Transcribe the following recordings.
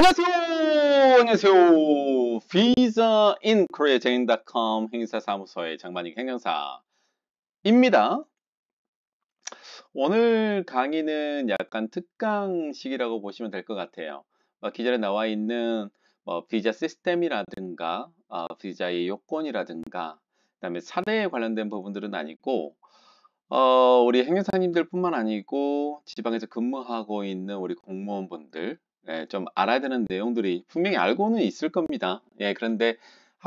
안녕하세요. 안녕하세요. Visa in KoreaJain.com 행사사무소의 장만익 행정사입니다. 오늘 강의는 약간 특강식이라고 보시면 될 것 같아요. 기절에 나와 있는 뭐 비자 시스템이라든가 어, 비자의 요건이라든가 그다음에 사례에 관련된 부분들은 아니고 어, 우리 행정사님들뿐만 아니고 지방에서 근무하고 있는 우리 공무원분들 예, 좀 알아야 되는 내용들이 분명히 알고는 있을 겁니다. 예, 그런데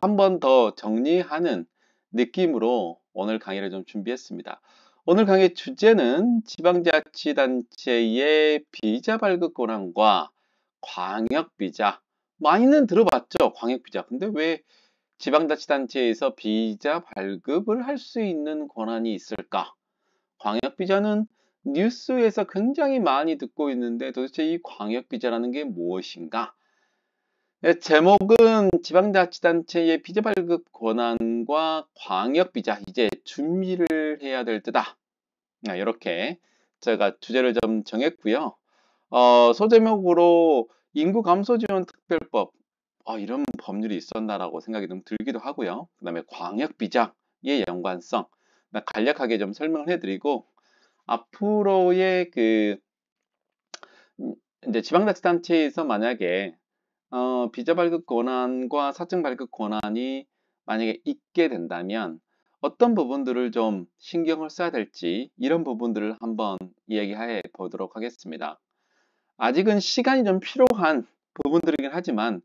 한 번 더 정리하는 느낌으로 오늘 강의를 좀 준비했습니다. 오늘 강의 주제는 지방자치단체의 비자 발급 권한과 광역비자 많이는 들어봤죠 광역비자 근데 왜 지방자치단체에서 비자 발급을 할 수 있는 권한이 있을까 광역비자는 뉴스에서 굉장히 많이 듣고 있는데 도대체 이 광역비자라는 게 무엇인가? 예, 제목은 지방자치단체의 비자 발급 권한과 광역비자 이제 준비를 해야 될 때다. 이렇게 아, 제가 주제를 좀 정했고요. 어, 소제목으로 인구 감소 지원 특별법 어, 이런 법률이 있었나라고 생각이 좀 들기도 하고요. 그 다음에 광역비자의 연관성 간략하게 좀 설명을 해드리고 앞으로의 그 이제 지방자치단체에서 만약에 어, 비자 발급 권한과 사증 발급 권한이 만약에 있게 된다면 어떤 부분들을 좀 신경을 써야 될지 이런 부분들을 한번 이야기해 보도록 하겠습니다. 아직은 시간이 좀 필요한 부분들이긴 하지만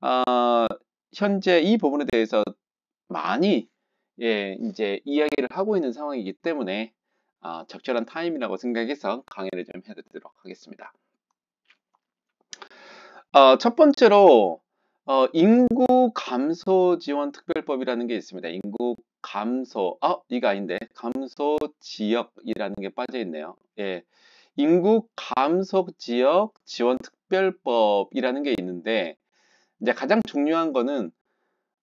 어, 현재 이 부분에 대해서 많이 예, 이제 이야기를 하고 있는 상황이기 때문에 어, 적절한 타임이라고 생각해서 강의를 좀 해드리도록 하겠습니다. 어, 첫 번째로 어, 인구 감소 지원 특별법이라는 게 있습니다. 인구 감소, 아 이거 아닌데 감소 지역이라는 게 빠져 있네요. 예, 인구 감소 지역 지원 특별법이라는 게 있는데 이제 가장 중요한 거는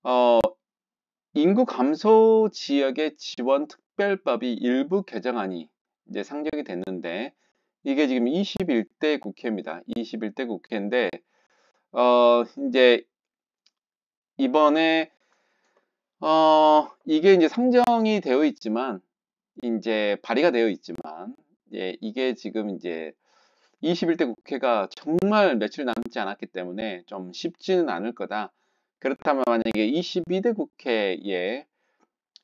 어, 인구 감소 지역의 지원 특 특별법이 일부 개정안이 이제 상정이 됐는데 이게 지금 21대 국회입니다. 21대 국회인데 어 이제 이번에 어 이게 이제 상정이 되어 있지만 이제 발의가 되어 있지만 예 이게 지금 이제 21대 국회가 정말 며칠 남지 않았기 때문에 좀 쉽지는 않을 거다. 그렇다면 만약에 22대 국회에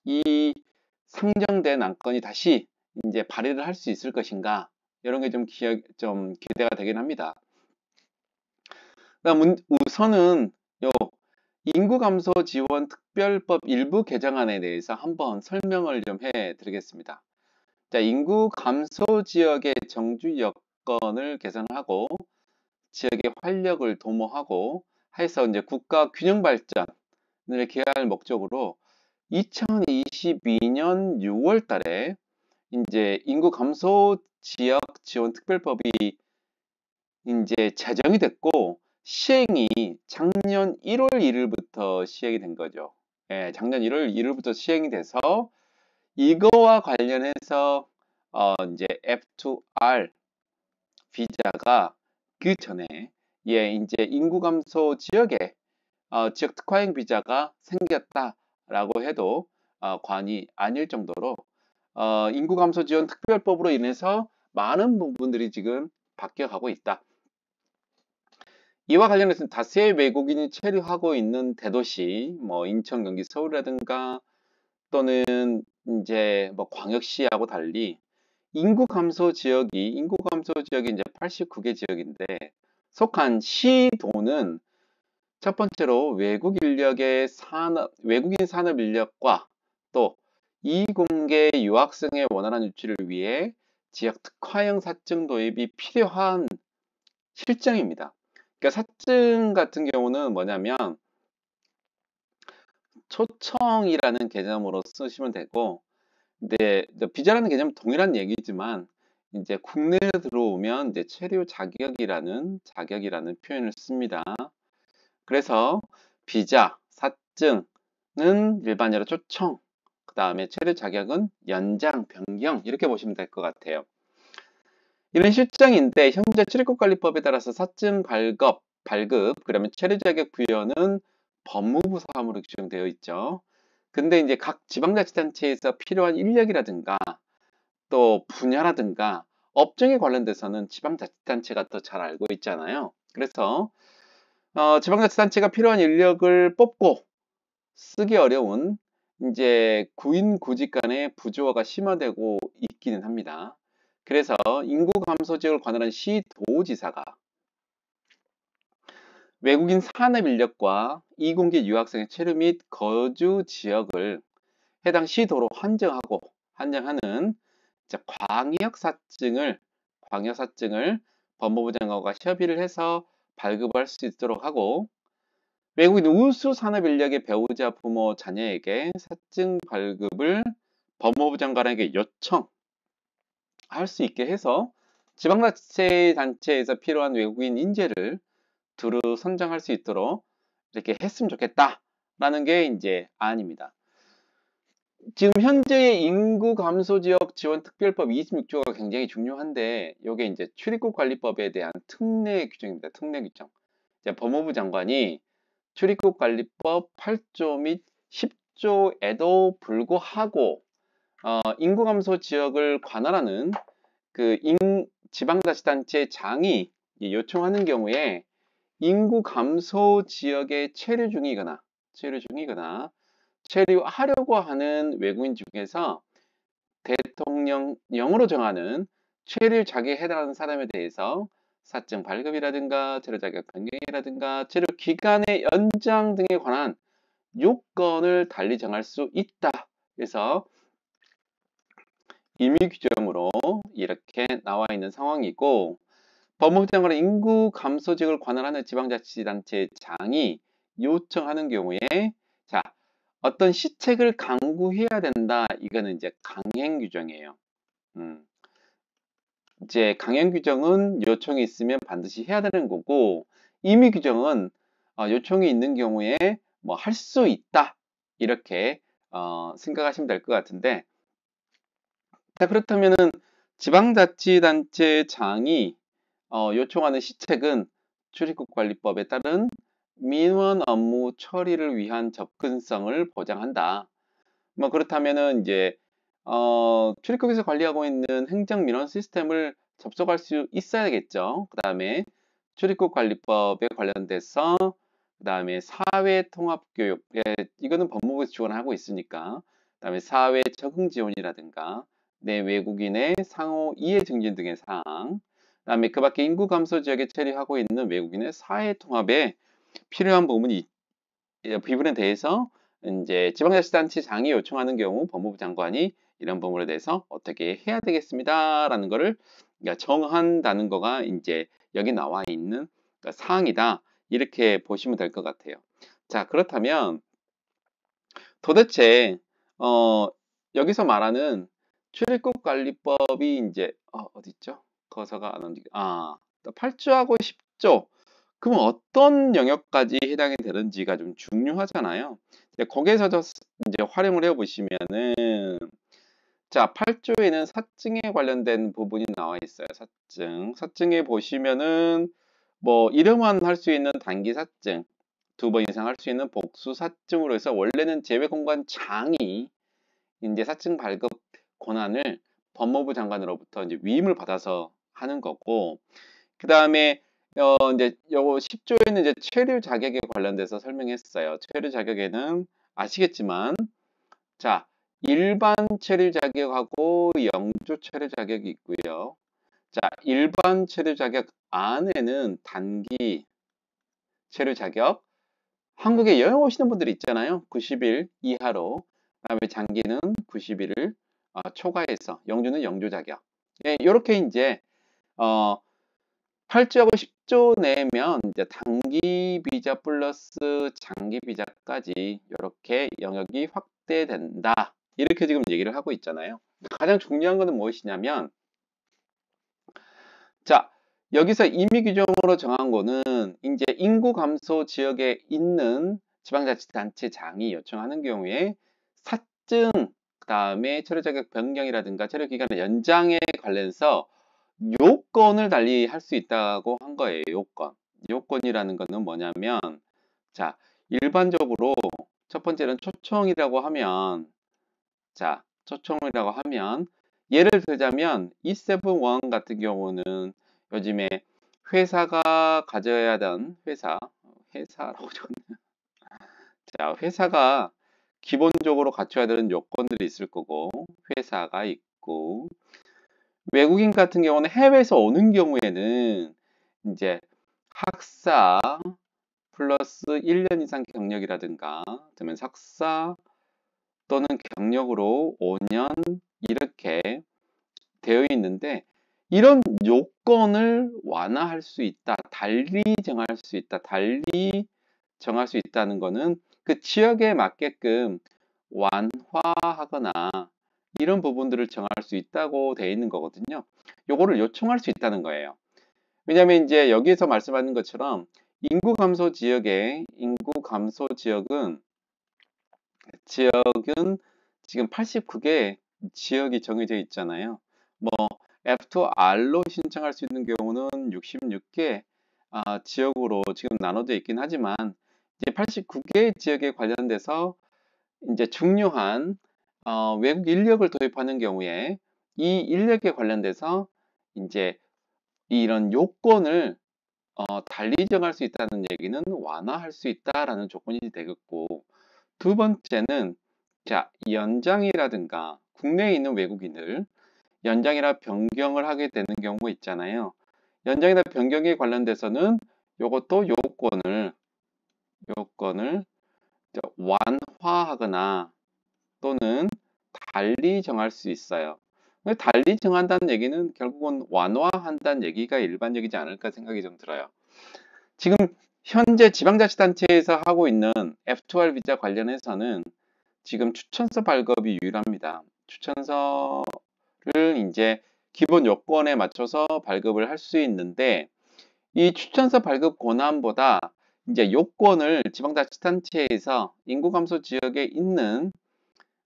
이 상정된 안건이 다시 이제 발의를 할 수 있을 것인가 이런 게 좀 기약 좀 기대가 되긴 합니다. 우선은 요 인구 감소 지원 특별법 일부 개정안에 대해서 한번 설명을 좀 해드리겠습니다. 자, 인구 감소 지역의 정주 여건을 개선하고 지역의 활력을 도모하고 해서 이제 국가 균형 발전을 기여할 목적으로 2022년 6월 달에 이제 인구 감소 지역 지원 특별법이 이제 제정이 됐고 시행이 작년 1월 1일부터 시행이 된 거죠. 예, 작년 1월 1일부터 시행이 돼서 이거와 관련해서 어 이제 F2R 비자가 그 전에 예, 이제 인구 감소 지역에 어, 지역 특화행 비자가 생겼다. 라고 해도 관이 어, 아닐 정도로 어, 인구 감소 지원 특별법으로 인해서 많은 부분들이 지금 바뀌어가고 있다. 이와 관련해서 다세의 외국인이 체류하고 있는 대도시, 뭐 인천, 경기, 서울이라든가 또는 이제 뭐 광역시하고 달리 인구 감소 지역이 인구 감소 지역이 이제 89개 지역인데 속한 시도는 첫 번째로 외국 인력의 산업, 외국인 산업 인력과 또 이공계 유학생의 원활한 유치를 위해 지역 특화형 사증 도입이 필요한 실정입니다. 그러니까 사증 같은 경우는 뭐냐면 초청이라는 개념으로 쓰시면 되고 근데 비자라는 개념은 동일한 얘기지만 이제 국내에 들어오면 이제 체류 자격이라는 자격이라는 표현을 씁니다. 그래서 비자, 사증은 일반적으로 초청, 그 다음에 체류 자격은 연장, 변경 이렇게 보시면 될 것 같아요. 이런 실정인데 현재 출입국관리법에 따라서 사증 발급, 발급 그러면 체류 자격 부여는 법무부 사무로 규정되어 있죠. 근데 이제 각 지방자치단체에서 필요한 인력이라든가 또 분야라든가 업종에 관련돼서는 지방자치단체가 더 잘 알고 있잖아요. 그래서 어, 지방자치단체가 필요한 인력을 뽑고 쓰기 어려운 이제 구인 구직 간의 부조화가 심화되고 있기는 합니다. 그래서 인구 감소 지역을 관할한 시도지사가 외국인 산업 인력과 이공계 유학생의 체류 및 거주 지역을 해당 시도로 한정하고 한정하는 광역사증을 광역사증을 법무부 장관과 협의를 해서 발급할 수 있도록 하고 외국인 운수 산업 인력의 배우자 부모 자녀에게 사증 발급을 법무부 장관에게 요청할 수 있게 해서 지방자치단체에서 필요한 외국인 인재를 두루 선정할 수 있도록 이렇게 했으면 좋겠다라는 게 이제 안입니다. 지금 현재의 인구 감소 지역 지원 특별법 26조가 굉장히 중요한데 이게 이제 출입국 관리법에 대한 특례 규정입니다. 특례 규정. 법무부 장관이 출입국 관리법 8조 및 10조에도 불구하고 어, 인구 감소 지역을 관할하는 그 인, 지방자치단체 장이 요청하는 경우에 인구 감소 지역의 체류 중이거나 체류 중이거나 체류하려고 하는 외국인 중에서 대통령령으로 정하는 체류 자격에 해당하는 사람에 대해서 사증 발급이라든가 체류 자격 변경이라든가 체류 기간의 연장 등에 관한 요건을 달리 정할 수 있다. 그래서 임의 규정으로 이렇게 나와 있는 상황이고 법무부 장관은 인구 감소지역을 관할하는 지방자치단체 장이 요청하는 경우에 자 어떤 시책을 강구해야 된다. 이거는 이제 강행 규정이에요. 음. 이제 강행 규정은 요청이 있으면 반드시 해야 되는 거고 임의 규정은 어, 요청이 있는 경우에 뭐 할 수 있다 이렇게 어, 생각하시면 될 것 같은데 자 그렇다면은 지방자치단체장이 어, 요청하는 시책은 출입국 관리법에 따른 민원 업무 처리를 위한 접근성을 보장한다. 뭐 그렇다면은 이제 어, 출입국에서 관리하고 있는 행정 민원 시스템을 접속할 수 있어야겠죠. 그 다음에 출입국 관리법에 관련돼서 그 다음에 사회 통합 교육 예, 이거는 법무부에서 지원하고 있으니까 그 다음에 사회 적응 지원이라든가 내 외국인의 상호 이해 증진 등의 사항 그 다음에 그 밖에 인구 감소 지역에 체류하고 있는 외국인의 사회 통합에 필요한 부분이 예, 부분에 대해서 이제 지방자치단체장이 요청하는 경우 법무부 장관이 이런 부분에 대해서 어떻게 해야 되겠습니다라는 거를 그러니까 정한다는 거가 이제 여기 나와 있는 그러니까 사항이다 이렇게 보시면 될 것 같아요. 자 그렇다면 도대체 어, 여기서 말하는 출입국관리법이 이제 어, 어디 있죠? 거서가 안 움직여. 아 8조하고 10조 그럼 어떤 영역까지 해당이 되는지가 좀 중요하잖아요. 거기에서 이제 활용을 해보시면은 자 8조에는 사증에 관련된 부분이 나와 있어요. 사증. 사증에 보시면은 뭐 이름만 할 수 있는 단기 사증, 두 번 이상 할 수 있는 복수 사증으로 해서 원래는 재외공관 장이 이제 사증 발급 권한을 법무부 장관으로부터 이제 위임을 받아서 하는 거고 그 다음에 어, 이제 요 10조에는 이제 체류 자격에 관련돼서 설명했어요. 체류 자격에는 아시겠지만 자, 일반 체류 자격하고 영주 체류 자격이 있고요. 자, 일반 체류 자격 안에는 단기 체류 자격 한국에 여행 오시는 분들이 있잖아요. 90일 이하로. 그다음에 장기는 90일을 어, 초과해서 영주는 영주 자격. 예, 이렇게 이제 어 8조하고 10조 내면 이제 단기 비자 플러스 장기 비자까지 이렇게 영역이 확대된다. 이렇게 지금 얘기를 하고 있잖아요. 가장 중요한 것은 무엇이냐면 자, 여기서 임의 규정으로 정한 거는 이제 인구 감소 지역에 있는 지방자치단체장이 요청하는 경우에 사증 그다음에 체류 자격 변경이라든가 체류 기간의 연장에 관련해서 요 요건을 달리 할 수 있다고 한 거예요. 요건. 요건이라는 거는 뭐냐면 자, 일반적으로 첫 번째는 초청이라고 하면 자, 초청이라고 하면 예를 들자면 E7원 같은 경우는 요즘에 회사가 가져야 하던 회사 회사라고 적었 자, 회사가 기본적으로 갖춰야 되는 요건들이 있을 거고 회사가 있고 외국인 같은 경우는 해외에서 오는 경우에는 이제 학사 플러스 1년 이상 경력이라든가 그러면 석사 또는 경력으로 5년 이렇게 되어 있는데 이런 요건을 완화할 수 있다, 달리 정할 수 있다, 달리 정할 수 있다는 것은 그 지역에 맞게끔 완화하거나 이런 부분들을 정할 수 있다고 되어 있는 거거든요. 요거를 요청할 수 있다는 거예요. 왜냐하면 이제 여기에서 말씀하는 것처럼 인구 감소 지역에 인구 감소 지역은 지역은 지금 89개 지역이 정해져 있잖아요. 뭐 F2R로 신청할 수 있는 경우는 66개 아, 지역으로 지금 나눠져 있긴 하지만 이제 89개 지역에 관련돼서 이제 중요한 어, 외국 인력을 도입하는 경우에 이 인력에 관련돼서 이제 이런 요건을 어, 달리 정할 수 있다는 얘기는 완화할 수 있다라는 조건이 되겠고 두 번째는 자 연장이라든가 국내에 있는 외국인을 연장이나 변경을 하게 되는 경우 있잖아요. 연장이나 변경에 관련돼서는 이것도 요건을 요건을 완화하거나 또는 달리 정할 수 있어요. 달리 정한다는 얘기는 결국은 완화한다는 얘기가 일반적이지 않을까 생각이 좀 들어요. 지금 현재 지방자치단체에서 하고 있는 F2R 비자 관련해서는 지금 추천서 발급이 유일합니다. 추천서를 이제 기본 요건에 맞춰서 발급을 할 수 있는데 이 추천서 발급 권한보다 이제 요건을 지방자치단체에서 인구 감소 지역에 있는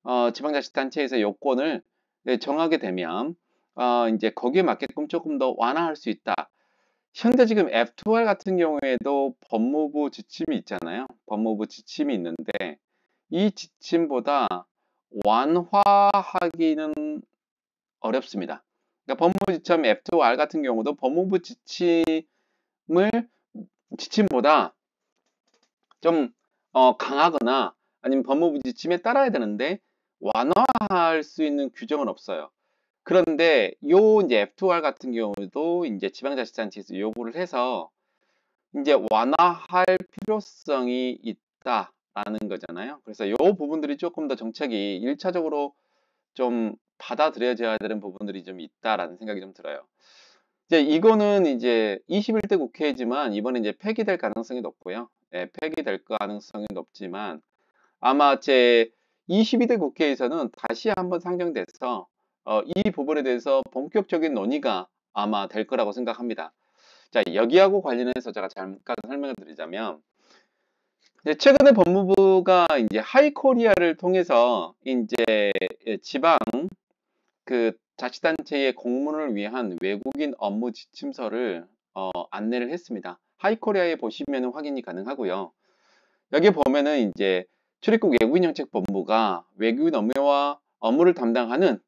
어, 지방자치단체에서 요건을 네, 정하게 되면 어, 이제 거기에 맞게끔 조금 더 완화할 수 있다. 현재 지금 F2R 같은 경우에도 법무부 지침이 있잖아요. 법무부 지침이 있는데 이 지침보다 완화하기는 어렵습니다. 그러니까 법무부 지침 F2R 같은 경우도 법무부 지침을 지침보다 좀 어, 강하거나 아니면 법무부 지침에 따라야 되는데 완화할 수 있는 규정은 없어요. 그런데 요 이제 F2R 같은 경우도 이제 지방자치단체에서 요구를 해서 이제 완화할 필요성이 있다라는 거잖아요. 그래서 요 부분들이 조금 더 정책이 1차적으로 좀 받아들여져야 되는 부분들이 좀 있다라는 생각이 좀 들어요. 이제 이거는 이제 21대 국회지만 이번에 이제 폐기될 가능성이 높고요. 예, 폐기될 가능성이 높지만 아마 제 22대 국회에서는 다시 한번 상정돼서 어, 이 부분에 대해서 본격적인 논의가 아마 될 거라고 생각합니다. 자, 여기하고 관련해서 제가 잠깐 설명을 드리자면 최근에 법무부가 이제 하이코리아를 통해서 이제 지방 그 자치단체의 공문을 위한 외국인 업무 지침서를 어, 안내를 했습니다. 하이코리아에 보시면 확인이 가능하고요. 여기 보면은 이제 출입국 외국인정책본부가 외국인 업무와 업무를 담당하는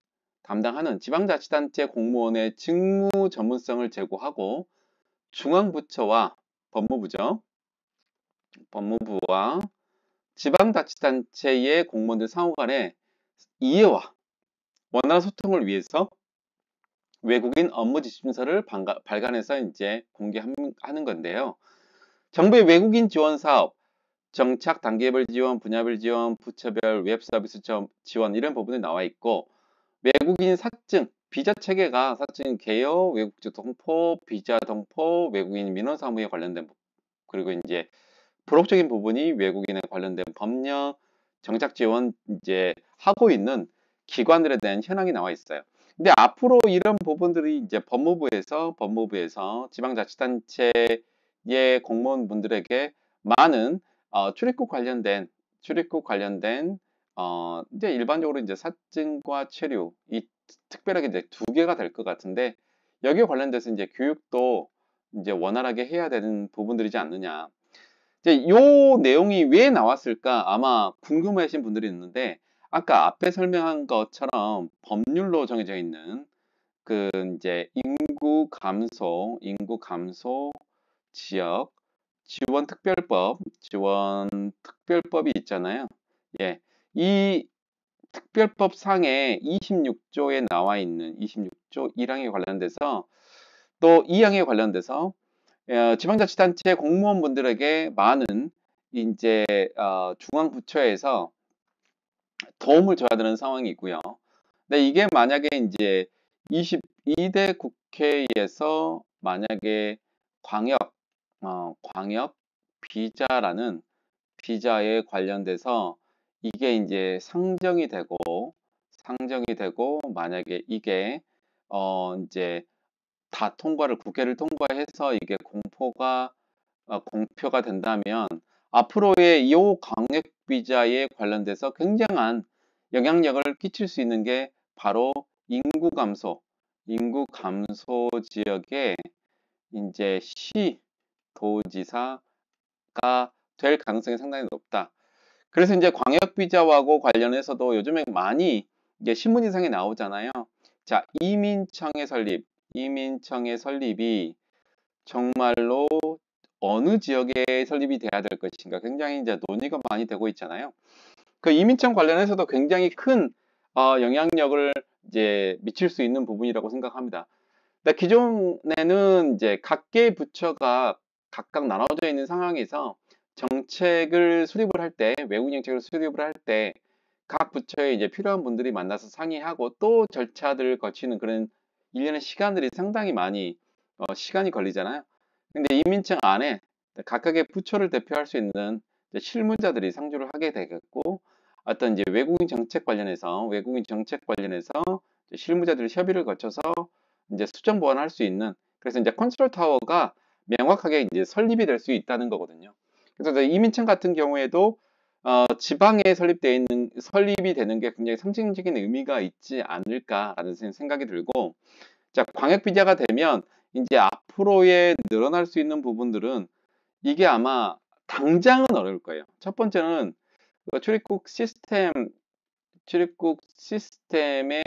담당하는 지방자치단체 공무원의 직무 전문성을 제고하고 중앙부처와 법무부죠. 법무부와 지방자치단체의 공무원들 상호간의 이해와 원활한 소통을 위해서 외국인 업무 지침서를 발간해서 이제 공개하는 건데요. 정부의 외국인 지원 사업, 정착 단계별 지원, 분야별 지원, 부처별 웹 서비스 지원 이런 부분이 나와 있고 외국인 사증, 비자 체계가 사증 개요, 외국적 동포, 비자 동포, 외국인 민원 사무에 관련된 그리고 이제 불혹적인 부분이 외국인에 관련된 법령, 정착 지원 이제 하고 있는 기관들에 대한 현황이 나와 있어요. 근데 앞으로 이런 부분들이 이제 법무부에서 법무부에서 지방자치단체의 공무원분들에게 많은 어, 출입국 관련된 출입국 관련된 어, 이제 일반적으로 이제 사증과 체류 이 특별하게 이제 두 개가 될 것 같은데 여기에 관련돼서 이제 교육도 이제 원활하게 해야 되는 부분들이지 않느냐. 이제 요 내용이 왜 나왔을까 아마 궁금해하신 분들이 있는데 아까 앞에 설명한 것처럼 법률로 정해져 있는 그 이제 인구 감소, 인구 감소 지역 지원특별법, 지원특별법이 있잖아요. 예, 이 특별법 상에 26조에 나와 있는 26조 1항에 관련돼서 또 2항에 관련돼서 어, 지방자치단체 공무원분들에게 많은 이제 어, 중앙부처에서 도움을 줘야 되는 상황이 있고요. 근데 이게 만약에 이제 22대 국회에서 만약에 광역 어, 광역 비자라는 비자에 관련돼서 이게 이제 상정이 되고 상정이 되고 만약에 이게 어 이제 다 통과를 국회를 통과해서 이게 공포가 어, 공표가 된다면 앞으로의 이 광역 비자에 관련돼서 굉장한 영향력을 끼칠 수 있는 게 바로 인구 감소, 인구 감소 지역에 이제 시 도지사가 될 가능성이 상당히 높다. 그래서 이제 광역 비자하고 관련해서도 요즘에 많이 이게 신문 인상에 나오잖아요. 자, 이민청의 설립, 이민청의 설립이 정말로 어느 지역에 설립이 돼야 될 것인가 굉장히 이제 논의가 많이 되고 있잖아요. 그 이민청 관련해서도 굉장히 큰 어, 영향력을 이제 미칠 수 있는 부분이라고 생각합니다. 기존에는 이제 각계 부처가 각각 나눠져 있는 상황에서 정책을 수립을 할 때, 외국 정책을 수립을 할 때 각 부처에 이제 필요한 분들이 만나서 상의하고 또 절차들을 거치는 그런 일련의 시간들이 상당히 많이 어, 시간이 걸리잖아요. 근데 이민청 안에 각각의 부처를 대표할 수 있는 실무자들이 상주를 하게 되겠고 어떤 이제 외국인 정책 관련해서 외국인 정책 관련해서 실무자들이 협의를 거쳐서 이제 수정 보완할 수 있는 그래서 이제 컨트롤 타워가 명확하게 이제 설립이 될 수 있다는 거거든요. 그래서 이민청 같은 경우에도 어, 지방에 설립되어 있는 설립이 되는 게 굉장히 상징적인 의미가 있지 않을까라는 생각이 들고 자 광역 비자가 되면 이제 앞으로의 늘어날 수 있는 부분들은 이게 아마 당장은 어려울 거예요. 첫 번째는 그 출입국 시스템 출입국 시스템에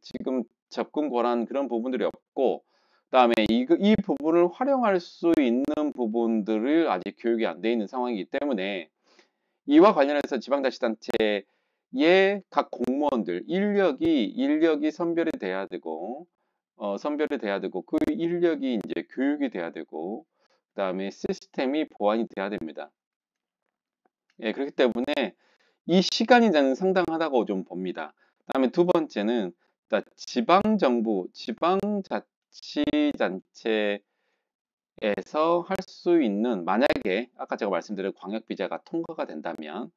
지금 접근 권한 그런 부분들이 없고 다음에 이, 그, 이 부분을 활용할 수 있는 부분들을 아직 교육이 안 돼 있는 상황이기 때문에 이와 관련해서 지방자치단체의 각 공무원들 인력이 인력이 선별이 돼야 되고 어, 선별이 돼야 되고 그 인력이 이제 교육이 돼야 되고 그 다음에 시스템이 보완이 돼야 됩니다. 예, 그렇기 때문에 이 시간이 저는 상당하다고 좀 봅니다. 그 다음에 두 번째는 지방 정부, 지방 자, 치 자치단체에서 할 수 있는 만약에 아까 제가 말씀드린 광역비자가 통과가 된다면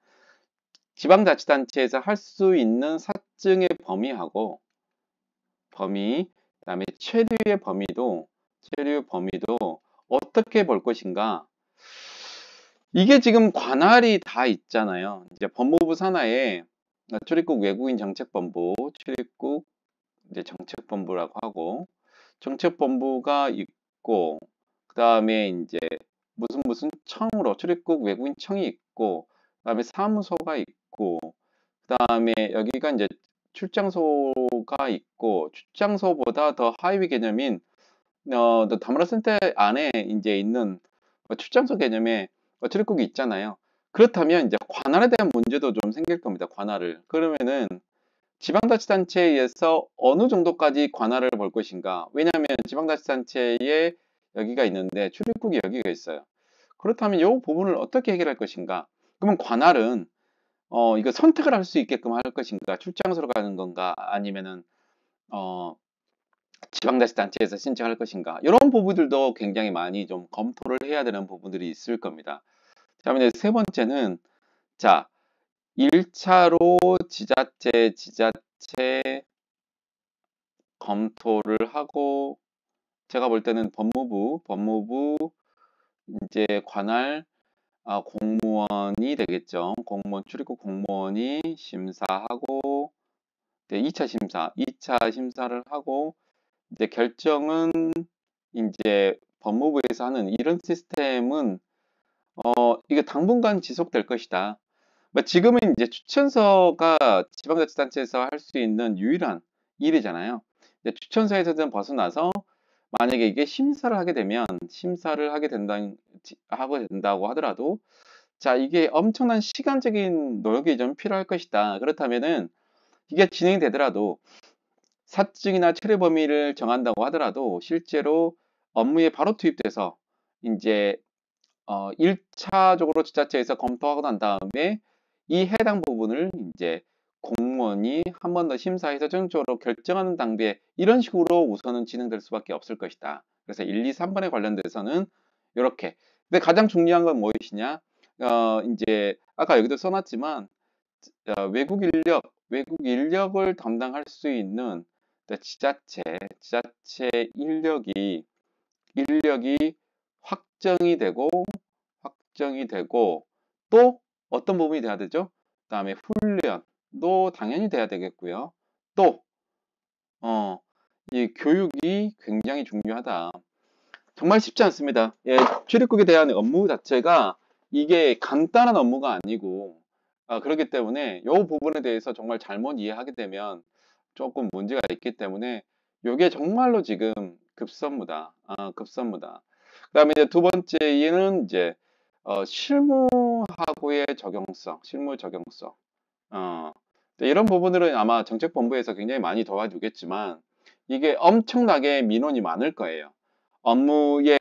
지방자치단체에서 할 수 있는 사증의 범위하고 범위, 그 다음에 체류의 범위도 체류 범위도 어떻게 볼 것인가 이게 지금 관할이 다 있잖아요. 이제 법무부 산하에 그러니까 출입국 외국인 정책본부, 출입국 이제 정책본부라고 하고 정책본부가 있고 그 다음에 이제 무슨 무슨 청으로 출입국 외국인 청이 있고 그 다음에 사무소가 있고 그 다음에 여기가 이제 출장소가 있고 출장소보다 더 하위 개념인 어, 다문화 센터 안에 이제 있는 뭐 출장소 개념의 뭐 출입국이 있잖아요. 그렇다면 이제 관할에 대한 문제도 좀 생길 겁니다. 관할을. 그러면은 지방자치단체에 의해서 어느 정도까지 관할을 볼 것인가 왜냐하면 지방자치단체에 여기가 있는데 출입국이 여기가 있어요 그렇다면 이 부분을 어떻게 해결할 것인가 그러면 관할은 어, 이거 선택을 할 수 있게끔 할 것인가 출장소로 가는 건가 아니면은 어, 지방자치단체에서 신청할 것인가 이런 부분들도 굉장히 많이 좀 검토를 해야 되는 부분들이 있을 겁니다 그다음에 세 번째는 자 1차로 지자체 지자체 검토를 하고 제가 볼 때는 법무부 법무부 이제 관할 아, 공무원이 되겠죠. 공무원 출입국 공무원이 심사하고 네, 2차 심사, 2차 심사를 하고 이제 결정은 이제 법무부에서 하는 이런 시스템은 어, 이게 당분간 지속될 것이다. 뭐 지금은 이제 추천서가 지방자치단체에서 할 수 있는 유일한 일이잖아요. 추천서에서는 벗어나서 만약에 이게 심사를 하게 되면 심사를 하게 된다 하고 된다고 하더라도 자 이게 엄청난 시간적인 노력이 좀 필요할 것이다. 그렇다면은 이게 진행이 되더라도 사증이나 체류 범위를 정한다고 하더라도 실제로 업무에 바로 투입돼서 이제 어 1차적으로 지자체에서 검토하고 난 다음에 이 해당 부분을 이제 공무원이 한 번 더 심사해서 정적으로 결정하는 당비에 이런 식으로 우선은 진행될 수밖에 없을 것이다. 그래서 1, 2, 3번에 관련돼서는 이렇게. 근데 가장 중요한 건 무엇이냐? 어, 이제 아까 여기도 써놨지만 어, 외국 인력, 외국 인력을 담당할 수 있는 그 지자체, 지자체 인력이 인력이 확정이 되고 확정이 되고 또 어떤 부분이 돼야 되죠? 그 다음에 훈련도 당연히 돼야 되겠고요. 또, 어, 이 교육이 굉장히 중요하다. 정말 쉽지 않습니다. 예, 출입국에 대한 업무 자체가 이게 간단한 업무가 아니고 아, 그렇기 때문에 이 부분에 대해서 정말 잘못 이해하게 되면 조금 문제가 있기 때문에 이게 정말로 지금 급선무다. 아, 급선무다. 그 다음에 두 번째는 이제 어, 실무 하고의 적용성, 실무 적용성. 어, 이런 부분들은 아마 정책본부에서 굉장히 많이 도와주겠지만 이게 엄청나게 민원이 많을 거예요. 업무에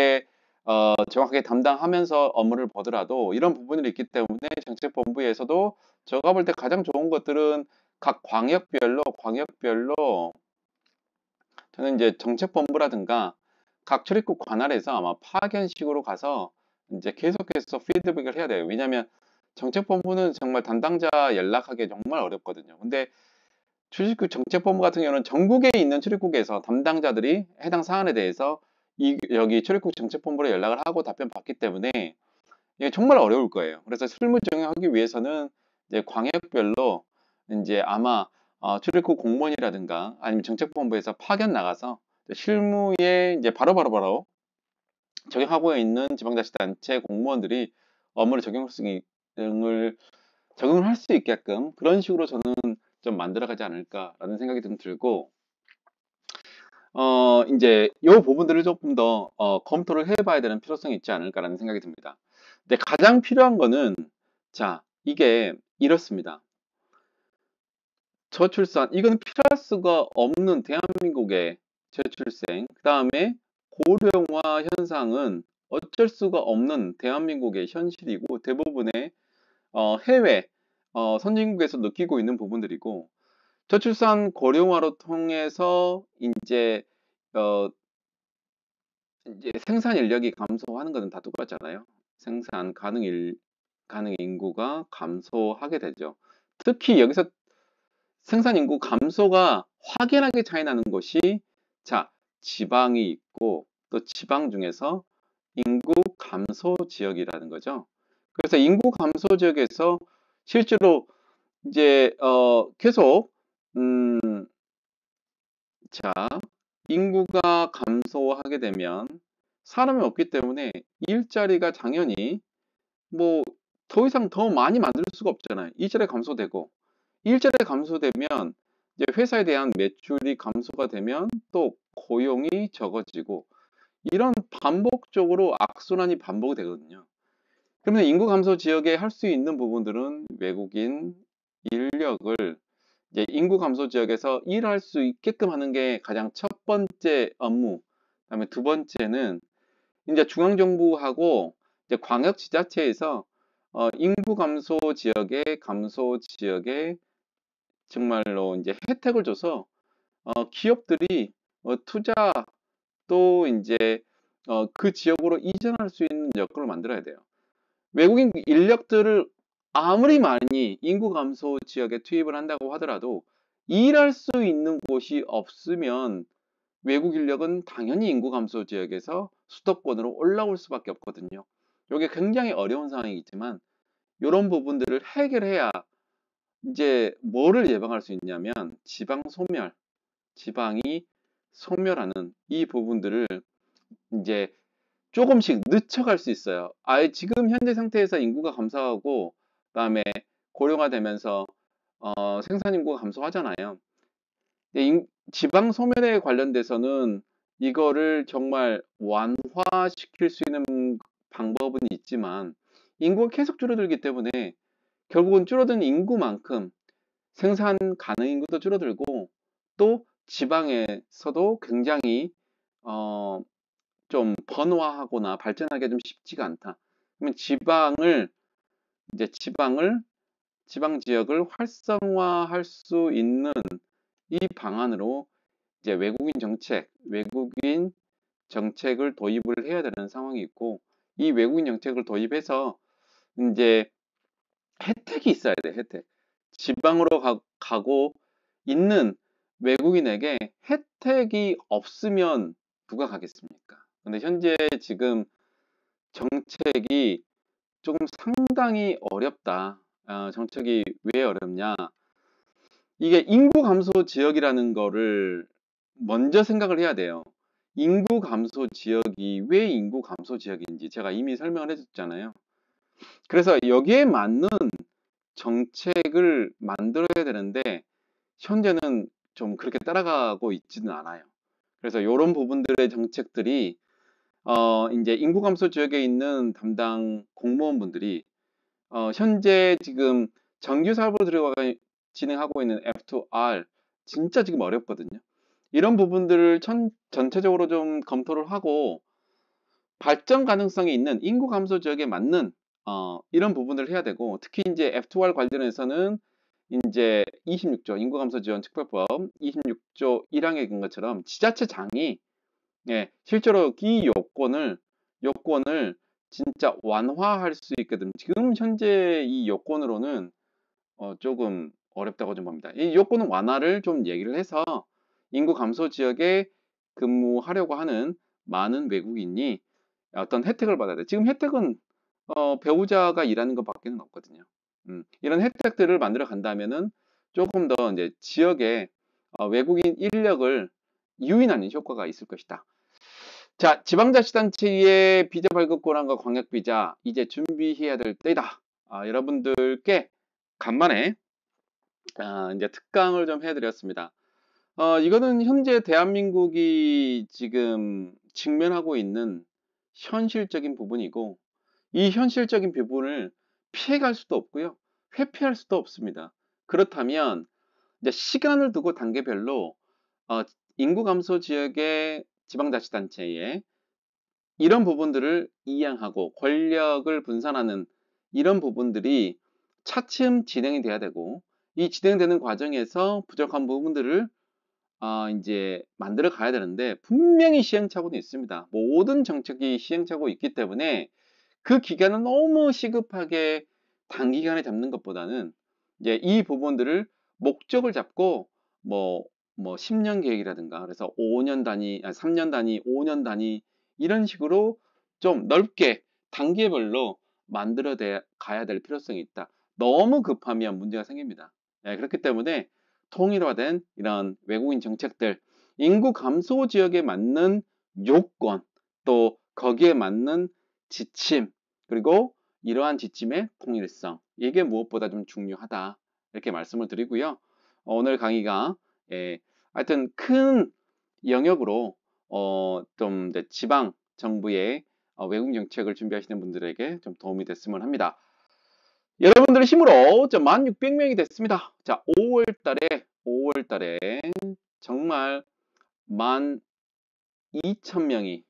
어, 정확하게 담당하면서 업무를 보더라도 이런 부분이 있기 때문에 정책본부에서도 제가 볼 때 가장 좋은 것들은 각 광역별로 광역별로 저는 이제 정책본부라든가 각 출입국 관할에서 아마 파견식으로 가서 이제 계속해서 피드백을 해야 돼요. 왜냐하면 정책본부는 정말 담당자 연락하기 정말 어렵거든요. 근데 출입국 정책본부 같은 경우는 전국에 있는 출입국에서 담당자들이 해당 사안에 대해서 이, 여기 출입국 정책본부로 연락을 하고 답변 받기 때문에 이게 정말 어려울 거예요. 그래서 실무 적용하기 위해서는 이제 광역별로 이제 아마 어, 출입국 공무원이라든가 아니면 정책본부에서 파견 나가서 실무에 이제 바로바로바로 바로 바로 적용하고 있는 지방자치단체 공무원들이 업무를 적용할 수 있을 적용을 할수 있게끔 그런 식으로 저는 좀 만들어가지 않을까라는 생각이 좀 들고 어 이제 이 부분들을 조금 더 어, 검토를 해봐야 되는 필요성이 있지 않을까라는 생각이 듭니다. 근데 가장 필요한 거는 자 이게 이렇습니다. 저출산 이건 필요할 수가 없는 대한민국의 저출생 그 다음에 고령화 현상은 어쩔 수가 없는 대한민국의 현실이고 대부분의 어, 해외 어, 선진국에서 느끼고 있는 부분들이고 저출산 고령화로 통해서 이제 어, 이제 생산 인력이 감소하는 것은 다 똑같잖아요. 생산 가능 일 가능 인구가 감소하게 되죠. 특히 여기서 생산 인구 감소가 확연하게 차이 나는 것이 자 지방이 있고 또 지방 중에서 인구 감소 지역이라는 거죠. 그래서 인구 감소 지역에서 실제로 이제 어 계속 음자 인구가 감소하게 되면 사람이 없기 때문에 일자리가 당연히 뭐 더 이상 더 많이 만들 수가 없잖아요. 일자리 감소되고 일자리 감소되면 이제 회사에 대한 매출이 감소가 되면 또 고용이 적어지고 이런 반복적으로 악순환이 반복이 되거든요. 그러면 인구 감소 지역에 할 수 있는 부분들은 외국인 인력을 이제 인구 감소 지역에서 일할 수 있게끔 하는 게 가장 첫 번째 업무. 그다음에 두 번째는 이제 중앙 정부하고 이제 광역 지자체에서 어, 인구 감소 지역에 감소 지역에 정말로 이제 혜택을 줘서 어, 기업들이 어, 투자 또 이제 어, 그 지역으로 이전할 수 있는 여건을 만들어야 돼요. 외국인 그 인력들을 아무리 많이 인구 감소 지역에 투입을 한다고 하더라도 일할 수 있는 곳이 없으면 외국 인력은 당연히 인구 감소 지역에서 수도권으로 올라올 수밖에 없거든요. 이게 굉장히 어려운 상황이지만 이런 부분들을 해결해야 이제 뭐를 예방할 수 있냐면 지방 소멸, 지방이 소멸하는이 부분들을 이제 조금씩 늦춰갈 수 있어요. 아예 지금 현재 상태에서 인구가 감소하고 그다음에 고령화되면서 어, 생산 인구가 감소하잖아요. 지방 소멸에 관련돼서는 이거를 정말 완화시킬 수 있는 방법은 있지만 인구가 계속 줄어들기 때문에 결국은 줄어든 인구만큼 생산 가능 인구도 줄어들고 또 지방에서도 굉장히 어, 좀 번화하거나 발전하기가 좀 쉽지가 않다. 그러면 지방을 이제 지방을 지방 지역을 활성화할 수 있는 이 방안으로 이제 외국인 정책, 외국인 정책을 도입을 해야 되는 상황이 있고 이 외국인 정책을 도입해서 이제 혜택이 있어야 돼 혜택 지방으로 가, 고 있는 외국인에게 혜택이 없으면 누가 가겠습니까? 근데 현재 지금 정책이 조금 상당히 어렵다. 어, 정책이 왜 어렵냐? 이게 인구 감소 지역이라는 거를 먼저 생각을 해야 돼요. 인구 감소 지역이 왜 인구 감소 지역인지 제가 이미 설명을 해줬잖아요. 그래서 여기에 맞는 정책을 만들어야 되는데 현재는 좀 그렇게 따라가고 있지는 않아요. 그래서 이런 부분들의 정책들이 어 이제 인구 감소 지역에 있는 담당 공무원분들이 어 현재 지금 정규 사업으로 들어가 진행하고 있는 F2R 진짜 지금 어렵거든요. 이런 부분들을 천, 전체적으로 좀 검토를 하고 발전 가능성이 있는 인구 감소 지역에 맞는 어, 이런 부분을 들 해야 되고 특히 이제 F2R 관련해서는 이제 26조 인구감소지원 특별법 26조 1항에 근 것처럼 지자체장이 예, 실제로 이 요건을 요건을 진짜 완화할 수있거든 지금 현재 이 요건으로는 어, 조금 어렵다고 좀 봅니다. 이 요건 완화를 좀 얘기를 해서 인구 감소 지역에 근무하려고 하는 많은 외국인이 어떤 혜택을 받아야 돼. 지금 혜택은 어, 배우자가 일하는 것밖에는 없거든요. 음, 이런 혜택들을 만들어 간다면은 조금 더 이제 지역에 어, 외국인 인력을 유인하는 효과가 있을 것이다. 자, 지방자치단체의 비자 발급 권한과 광역비자 이제 준비해야 될 때이다. 아, 여러분들께 간만에 아, 이제 특강을 좀 해드렸습니다. 어, 이거는 현재 대한민국이 지금 직면하고 있는 현실적인 부분이고 이 현실적인 부분을 피해갈 수도 없고요. 회피할 수도 없습니다. 그렇다면 이제 시간을 두고 단계별로 어, 인구 감소 지역의 지방자치단체에 이런 부분들을 이양하고 권력을 분산하는 이런 부분들이 차츰 진행이 돼야 되고 이 진행되는 과정에서 부족한 부분들을 어, 이제 만들어 가야 되는데 분명히 시행착오는 있습니다. 모든 정책이 시행착오 있기 때문에 그 기간은 너무 시급하게 단기간에 잡는 것보다는 이제 이 부분들을 목적을 잡고 뭐, 뭐 10년 계획이라든가 그래서 5년 단위, 3년 아, 단위, 5년 단위 이런 식으로 좀 넓게 단계별로 만들어 가야 될 필요성이 있다. 너무 급하면 문제가 생깁니다. 네, 그렇기 때문에 통일화된 이런 외국인 정책들, 인구 감소 지역에 맞는 요건, 또 거기에 맞는 지침, 그리고 이러한 지침의 통일성. 이게 무엇보다 좀 중요하다. 이렇게 말씀을 드리고요. 어, 오늘 강의가 예, 하여튼 큰 영역으로 어, 좀 지방 정부의 어, 외국 정책을 준비하시는 분들에게 좀 도움이 됐으면 합니다. 여러분들의 힘으로 저 1,600명이 됐습니다. 자, 5월 달에 5월 달에 정말 12,000명이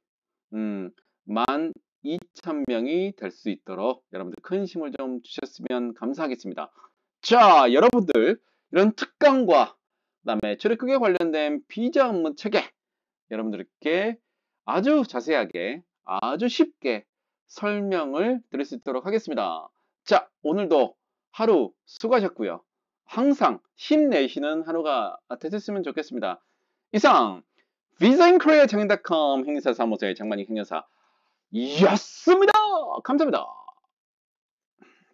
음, 1 2천명이될수 있도록 여러분들 큰 힘을 좀 주셨으면 감사하겠습니다. 자, 여러분들 이런 특강과 그다음에 출입국에 관련된 비자 업무 체계 여러분들께 아주 자세하게 아주 쉽게 설명을 드릴 수 있도록 하겠습니다. 자, 오늘도 하루 수고하셨고요. 항상 힘내시는 하루가 되셨으면 좋겠습니다. 이상 비자인코리아 장인닷컴 행사 사무소의 장만희 행여사 休みだ감사합니다